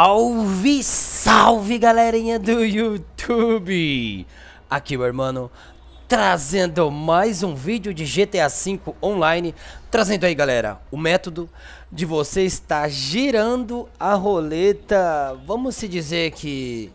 Salve, salve galerinha do YouTube! Aqui o irmão, trazendo mais um vídeo de GTA V Online Trazendo aí galera, o método de você estar girando a roleta Vamos se dizer que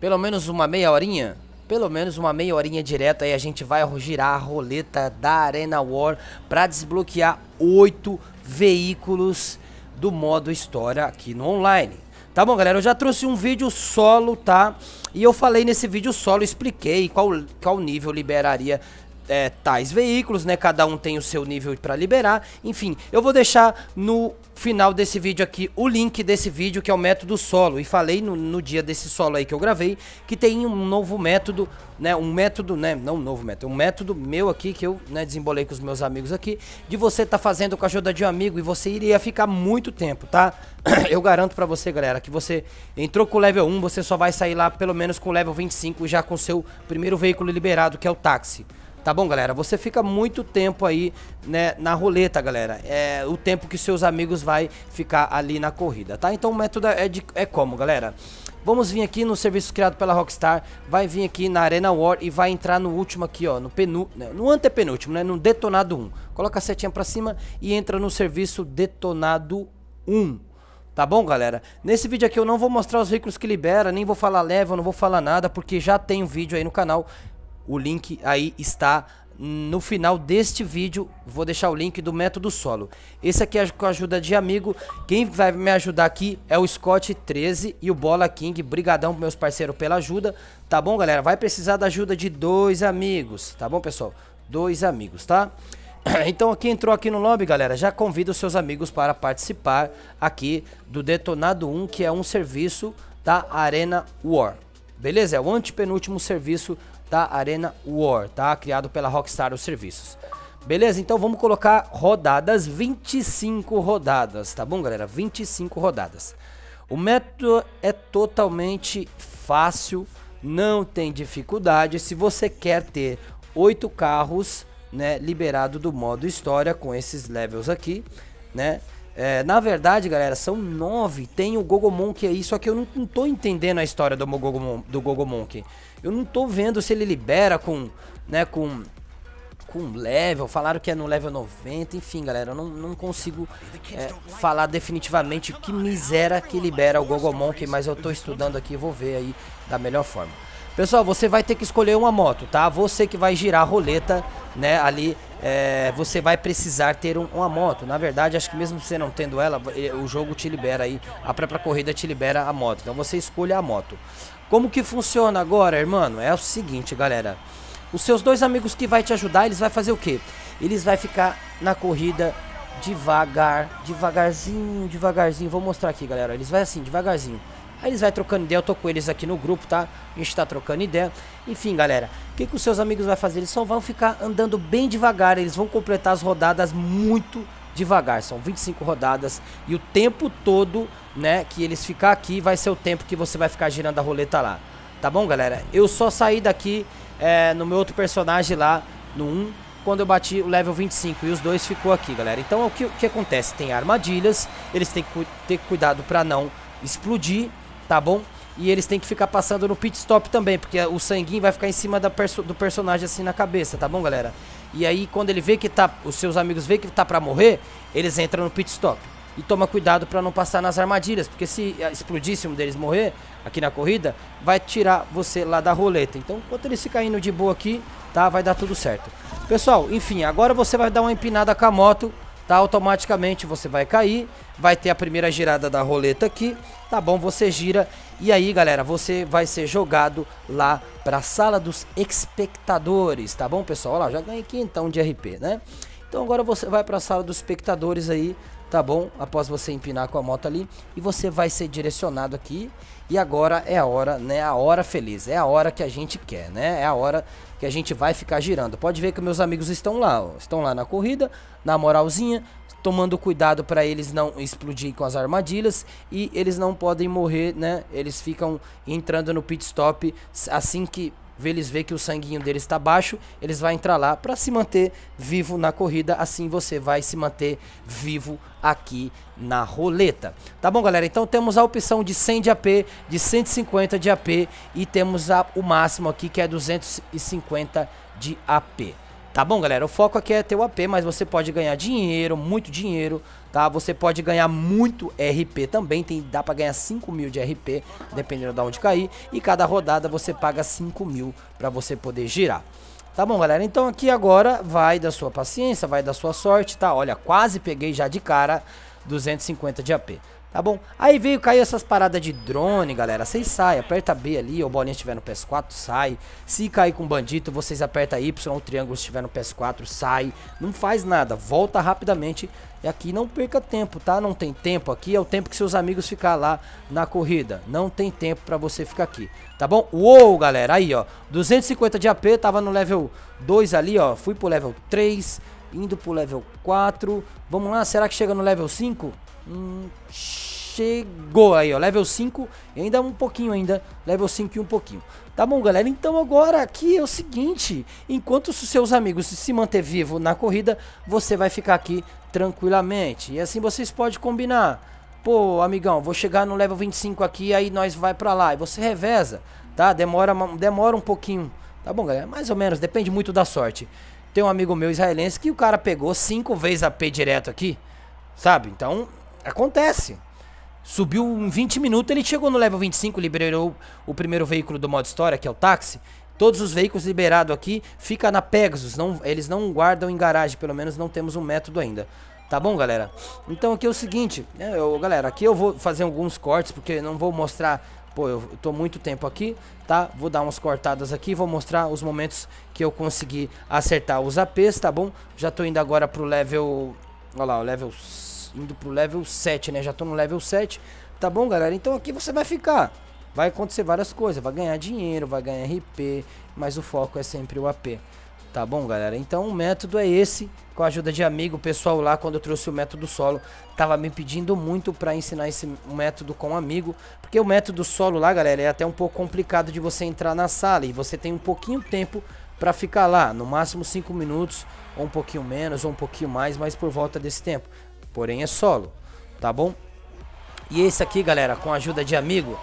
pelo menos uma meia horinha pelo menos uma meia horinha direta aí a gente vai girar a roleta da Arena War para desbloquear oito veículos do modo história aqui no online. Tá bom, galera? Eu já trouxe um vídeo solo, tá? E eu falei nesse vídeo solo, expliquei qual, qual nível liberaria é, tais veículos, né? Cada um tem o seu nível para liberar. Enfim, eu vou deixar no final desse vídeo aqui o link desse vídeo que é o método solo. E falei no, no dia desse solo aí que eu gravei que tem um novo método, né? Um método, né? Não um novo método, um método meu aqui que eu né, desembolei com os meus amigos aqui de você tá fazendo com a ajuda de um amigo e você iria ficar muito tempo, tá? eu garanto para você, galera, que você entrou com o level 1, você só vai sair lá pelo menos com o level 25 já com seu primeiro veículo liberado, que é o táxi. Tá bom, galera? Você fica muito tempo aí né, na roleta, galera. É o tempo que seus amigos vai ficar ali na corrida, tá? Então o método é, de, é como, galera? Vamos vir aqui no serviço criado pela Rockstar, vai vir aqui na Arena War e vai entrar no último aqui, ó, no penu, né, no antepenúltimo, né, no detonado 1. Coloca a setinha para cima e entra no serviço detonado 1. Tá bom, galera? Nesse vídeo aqui eu não vou mostrar os veículos que libera, nem vou falar level, não vou falar nada, porque já tem um vídeo aí no canal o link aí está no final deste vídeo vou deixar o link do método solo. Esse aqui é com a ajuda de amigo. Quem vai me ajudar aqui é o Scott 13 e o Bola King. Brigadão meus parceiros pela ajuda. Tá bom, galera? Vai precisar da ajuda de dois amigos, tá bom, pessoal? Dois amigos, tá? Então, aqui entrou aqui no lobby, galera, já convida os seus amigos para participar aqui do Detonado 1, que é um serviço da Arena War. Beleza? É o antepenúltimo serviço tá? Arena War, tá? Criado pela Rockstar os serviços. Beleza? Então vamos colocar rodadas, 25 rodadas, tá bom, galera? 25 rodadas. O método é totalmente fácil, não tem dificuldade. Se você quer ter oito carros, né, liberado do modo história com esses levels aqui, né? É, na verdade, galera, são nove. Tem o Gogomonk aí, só que eu não, não tô entendendo a história do Gogomon, do Gogomonk. Eu não tô vendo se ele libera com, né, com com level, falaram que é no level 90, enfim, galera, eu não, não consigo é, falar definitivamente que miséria que libera o Gogomonk, mas eu tô estudando aqui, vou ver aí da melhor forma. Pessoal, você vai ter que escolher uma moto, tá? Você que vai girar a roleta né, ali é, você vai precisar ter um, uma moto. Na verdade, acho que mesmo você não tendo ela, eh, o jogo te libera aí, a própria corrida te libera a moto. Então você escolhe a moto. Como que funciona agora, irmão? É o seguinte, galera. Os seus dois amigos que vai te ajudar, eles vai fazer o quê? Eles vai ficar na corrida devagar, devagarzinho, devagarzinho. Vou mostrar aqui, galera. Eles vai assim, devagarzinho. Aí eles vai trocando ideia, eu tô com eles aqui no grupo, tá? A gente tá trocando ideia. Enfim, galera, o que, que os seus amigos vão fazer? Eles só vão ficar andando bem devagar, eles vão completar as rodadas muito devagar. São 25 rodadas e o tempo todo, né, que eles ficar aqui vai ser o tempo que você vai ficar girando a roleta lá. Tá bom, galera? Eu só saí daqui é, no meu outro personagem lá, no 1, quando eu bati o level 25 e os dois ficou aqui, galera. Então, o que, o que acontece? Tem armadilhas, eles têm que ter cuidado para não explodir, tá bom? E eles têm que ficar passando no pit stop também, porque o sanguinho vai ficar em cima perso do personagem assim na cabeça, tá bom, galera? E aí quando ele vê que tá, os seus amigos vê que tá para morrer, eles entram no pit stop. E toma cuidado para não passar nas armadilhas, porque se eh, explodisse um deles morrer aqui na corrida, vai tirar você lá da roleta. Então, enquanto eles ficarem indo de boa aqui, tá? Vai dar tudo certo. Pessoal, enfim, agora você vai dar uma empinada com a moto tá? Automaticamente você vai cair, vai ter a primeira girada da roleta aqui, tá bom? Você gira e aí, galera, você vai ser jogado lá para a sala dos espectadores, tá bom, pessoal? Olha lá, já ganhei então de RP, né? Então agora você vai para a sala dos espectadores aí, tá bom? Após você empinar com a moto ali e você vai ser direcionado aqui. E agora é a hora, né? A hora feliz, é a hora que a gente quer, né? É a hora que a gente vai ficar girando. Pode ver que meus amigos estão lá, ó. estão lá na corrida, na moralzinha, tomando cuidado para eles não explodirem com as armadilhas e eles não podem morrer, né? Eles ficam entrando no pit stop assim que ver eles ver que o sanguinho deles está baixo, eles vão entrar lá para se manter vivo na corrida, assim você vai se manter vivo aqui na roleta. Tá bom, galera? Então temos a opção de 100 de AP, de 150 de AP e temos a, o máximo aqui que é 250 de AP. Tá bom, galera? O foco aqui é ter o AP, mas você pode ganhar dinheiro, muito dinheiro, tá? Você pode ganhar muito RP também, tem, dá pra ganhar 5 mil de RP, dependendo de onde cair. E cada rodada você paga 5 mil pra você poder girar. Tá bom, galera? Então aqui agora vai da sua paciência, vai da sua sorte, tá? Olha, quase peguei já de cara 250 de AP. Tá bom? Aí veio cair essas paradas de drone, galera. Vocês saem, aperta B ali, ou bolinha estiver no PS4, sai. Se cair com bandido, vocês aperta Y, o triângulo estiver no PS4, sai. Não faz nada, volta rapidamente. E aqui não perca tempo, tá? Não tem tempo aqui, é o tempo que seus amigos ficar lá na corrida. Não tem tempo pra você ficar aqui, tá bom? Uou, galera, aí ó, 250 de AP, tava no level 2 ali ó, fui pro level 3... Indo pro level 4. Vamos lá, será que chega no level 5? Hum, chegou aí, ó. Level 5, ainda um pouquinho ainda. Level 5 e um pouquinho. Tá bom, galera? Então agora aqui é o seguinte. Enquanto os seus amigos se manter vivo na corrida, você vai ficar aqui tranquilamente. E assim vocês podem combinar. Pô, amigão, vou chegar no level 25 aqui, aí nós vai pra lá. E você reveza, tá? Demora, demora um pouquinho. Tá bom, galera? Mais ou menos, depende muito da sorte. Tem um amigo meu israelense que o cara pegou cinco vezes a P direto aqui, sabe? Então, acontece. Subiu em 20 minutos, ele chegou no level 25, liberou o primeiro veículo do modo história, que é o táxi. Todos os veículos liberados aqui fica na Pegasus, não, eles não guardam em garagem, pelo menos não temos um método ainda. Tá bom, galera? Então aqui é o seguinte, eu, né, galera, aqui eu vou fazer alguns cortes, porque não vou mostrar pô, eu tô muito tempo aqui, tá? Vou dar umas cortadas aqui, vou mostrar os momentos que eu consegui acertar os APs, tá bom? Já tô indo agora pro level, olha lá, o level, indo pro level 7, né? Já tô no level 7, tá bom, galera? Então aqui você vai ficar, vai acontecer várias coisas, vai ganhar dinheiro, vai ganhar RP, mas o foco é sempre o AP. Tá bom, galera? Então o método é esse, com a ajuda de amigo, o pessoal lá quando eu trouxe o método solo, tava me pedindo muito para ensinar esse método com um amigo, porque o método solo lá, galera, é até um pouco complicado de você entrar na sala e você tem um pouquinho tempo para ficar lá, no máximo 5 minutos, ou um pouquinho menos, ou um pouquinho mais, mas por volta desse tempo. Porém é solo, tá bom? E esse aqui, galera, com a ajuda de amigo,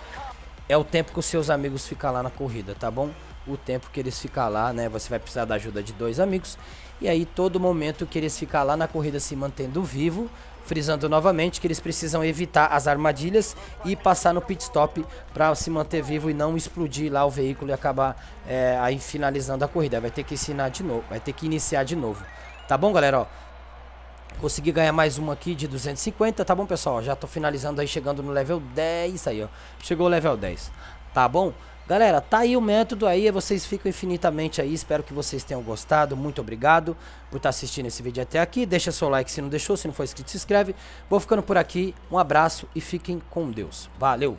é o tempo que os seus amigos ficam lá na corrida, tá bom? o tempo que eles ficar lá, né? Você vai precisar da ajuda de dois amigos. E aí, todo momento que eles ficar lá na corrida se mantendo vivo, frisando novamente que eles precisam evitar as armadilhas e passar no pit stop para se manter vivo e não explodir lá o veículo e acabar é, aí finalizando a corrida. Vai ter que ensinar de novo, vai ter que iniciar de novo. Tá bom, galera? Ó, consegui ganhar mais uma aqui de 250, tá bom, pessoal? já tô finalizando aí, chegando no level 10 aí, ó. Chegou o level 10, tá bom? Galera, tá aí o método aí, vocês ficam infinitamente aí, espero que vocês tenham gostado, muito obrigado por estar tá assistindo esse vídeo até aqui, deixa seu like se não deixou, se não for inscrito se inscreve, vou ficando por aqui, um abraço e fiquem com Deus, valeu!